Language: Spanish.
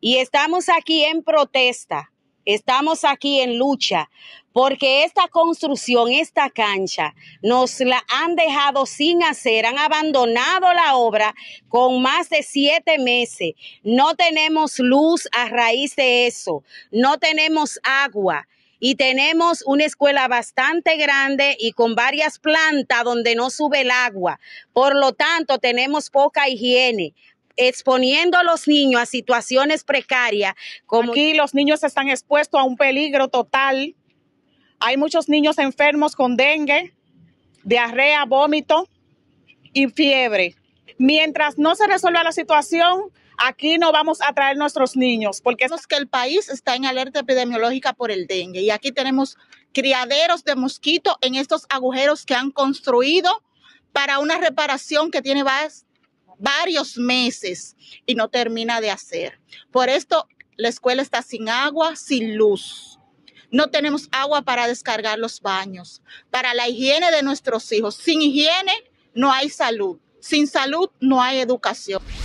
Y estamos aquí en protesta, estamos aquí en lucha, porque esta construcción, esta cancha, nos la han dejado sin hacer, han abandonado la obra con más de siete meses. No tenemos luz a raíz de eso, no tenemos agua. Y tenemos una escuela bastante grande y con varias plantas donde no sube el agua. Por lo tanto, tenemos poca higiene exponiendo a los niños a situaciones precarias. Aquí los niños están expuestos a un peligro total. Hay muchos niños enfermos con dengue, diarrea, vómito y fiebre. Mientras no se resuelva la situación, aquí no vamos a traer nuestros niños, porque es que el país está en alerta epidemiológica por el dengue y aquí tenemos criaderos de mosquito en estos agujeros que han construido para una reparación que tiene varias varios meses y no termina de hacer. Por esto, la escuela está sin agua, sin luz. No tenemos agua para descargar los baños, para la higiene de nuestros hijos. Sin higiene no hay salud. Sin salud no hay educación.